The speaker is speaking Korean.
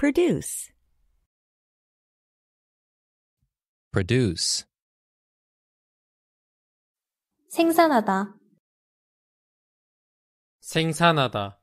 produce produce 생산하다 생산하다